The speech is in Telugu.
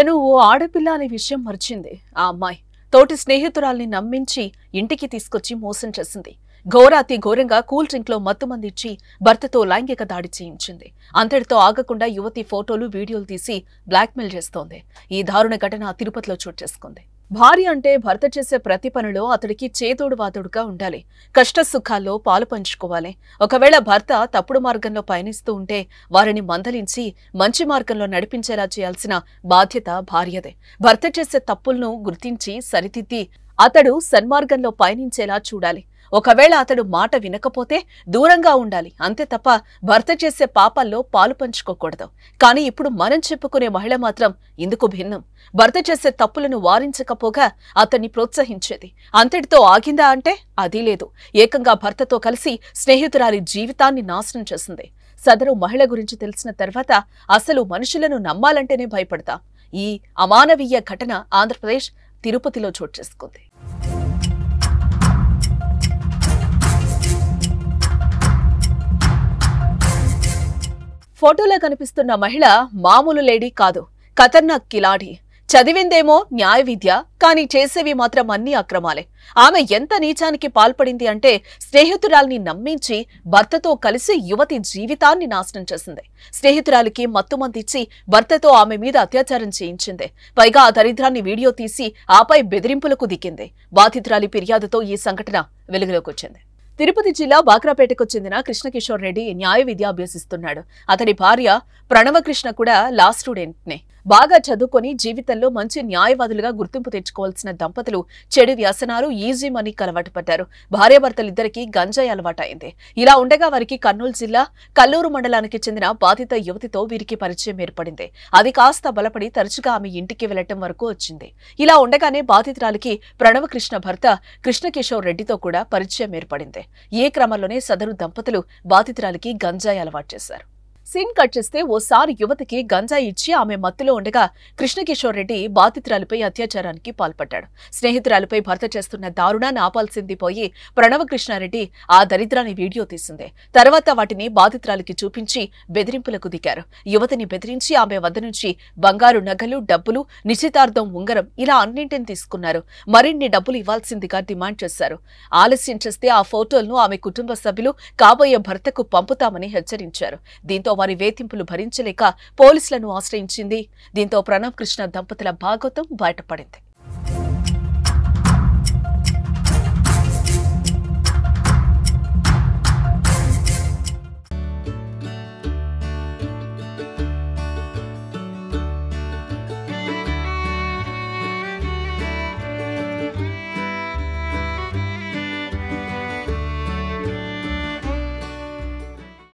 తను ఓ ఆడపిల్ల అనే విషయం మర్చింది ఆ అమ్మాయి తోటి స్నేహితురాల్ని నమ్మించి ఇంటికి తీసుకొచ్చి మోసం చేసింది ఘోరాతి ఘోరంగా కూల్ డ్రింక్లో మత్తుమందిచ్చి భర్తతో లైంగిక దాడి చేయించింది అంతటితో ఆగకుండా యువతి ఫోటోలు వీడియోలు తీసి బ్లాక్మెయిల్ చేస్తోంది ఈ దారుణ ఘటన తిరుపతిలో చోటు చేసుకుంది భార్య అంటే భర్త చేసే ప్రతి పనిలో అతడికి చేతోడు ఉండాలి కష్ట సుఖాల్లో పాలు పంచుకోవాలి ఒకవేళ భర్త తప్పుడు మార్గంలో పయనిస్తూ ఉంటే వారిని మందలించి మంచి మార్గంలో నడిపించేలా చేయాల్సిన బాధ్యత భార్యదే భర్త చేసే తప్పులను గుర్తించి సరిదిద్ది అతడు సన్మార్గంలో పయనించేలా చూడాలి ఒకవేళ అతడు మాట వినకపోతే దూరంగా ఉండాలి అంతే తప్ప భర్త చేసే పాపాల్లో పాలు పంచుకోకూడదు కానీ ఇప్పుడు మనం చెప్పుకునే మహిళ మాత్రం ఇందుకు భిన్నం భర్త చేసే తప్పులను వారించకపోగా అతన్ని ప్రోత్సహించేది అంతటితో ఆగిందా అంటే అదీ లేదు ఏకంగా భర్తతో కలిసి స్నేహితురాలి జీవితాన్ని నాశనం చేసింది సదరు మహిళ గురించి తెలిసిన తర్వాత అసలు మనుషులను నమ్మాలంటేనే భయపడతా ఈ అమానవీయ ఘటన ఆంధ్రప్రదేశ్ తిరుపతిలో చోటు చేసుకుంది ఫోటోలో కనిపిస్తున్న మహిళ మామూలు లేడీ కాదు ఖతర్నాక్ కిలాడి చదివిందేమో న్యాయ విద్య కానీ చేసేవి మాత్రం అన్ని అక్రమాలే ఆమె ఎంత నీచానికి పాల్పడింది అంటే స్నేహితురాల్ని నమ్మించి భర్తతో కలిసి యువతి జీవితాన్ని నాశనం చేసింది స్నేహితురాలికి మత్తుమందిచ్చి భర్తతో ఆమె మీద అత్యాచారం చేయించింది పైగా ఆ దరిద్రాన్ని వీడియో తీసి ఆపై బెదిరింపులకు దిక్కింది బాధితురాలి ఫిర్యాదుతో ఈ సంఘటన వెలుగులోకి వచ్చింది తిరుపతి జిల్లా బాక్రాపేటకు చెందిన కృష్ణకిషోర్ రెడ్డి న్యాయ విద్య అభ్యసిస్తున్నాడు అతని భార్య ప్రణవకృష్ణ కూడా లా స్టూడెంట్నే బాగా చదువుకొని జీవితంలో మంచి న్యాయవాదులుగా గుర్తింపు తెచ్చుకోవాల్సిన దంపతులు చెడు వ్యసనాలు ఈజీ మనీ అలవాటు పడ్డారు భార్యాభర్తలిద్దరికీ గంజాయి అలవాటైంది ఇలా ఉండగా వారికి కర్నూలు జిల్లా కల్లూరు మండలానికి చెందిన బాధిత యువతితో వీరికి పరిచయం ఏర్పడింది అది కాస్త బలపడి తరచుగా ఆమె ఇంటికి వెళ్లటం వరకు వచ్చింది ఇలా ఉండగానే బాధితురాలికి ప్రణవకృష్ణ భర్త కృష్ణకిషోర్ రెడ్డితో కూడా పరిచయం ఏర్పడింది ఏ క్రమంలోనే సదరు దంపతులు బాధితురాలికి గంజాయి అలవాటు చేశారు సీన్ కట్ చేస్తే ఓసారి యువతకి గంజా ఇచ్చి ఆమె మత్తులో ఉండగా కృష్ణకిషోర్ రెడ్డి బాధితురాలిపై అత్యాచారానికి పాల్పడ్డాడు స్నేహితురాలిపై భర్త చేస్తున్న దారుణాన్ని ఆపాల్సింది పోయి ప్రణవకృష్ణారెడ్డి ఆ దరిద్రాన్ని వీడియో తీసింది తర్వాత వాటిని బాధితురాలికి చూపించి బెదిరింపులకు దిగారు యువతిని బెదిరించి ఆమె వద్ద నుంచి బంగారు నగలు డబ్బులు నిశ్చితార్థం ఉంగరం ఇలా అన్నింటిని తీసుకున్నారు మరిన్ని డబ్బులు ఇవ్వాల్సిందిగా డిమాండ్ చేశారు ఆలస్యం చేస్తే ఆ ఫోటోలను ఆమె కుటుంబ సభ్యులు కాబోయే భర్తకు పంపుతామని హెచ్చరించారు దీంతో వారి వేధింపులు భరించలేక పోలీసులను ఆశ్రయించింది దీంతో ప్రణవ్ కృష్ణ దంపతుల భాగోతం బయటపడింది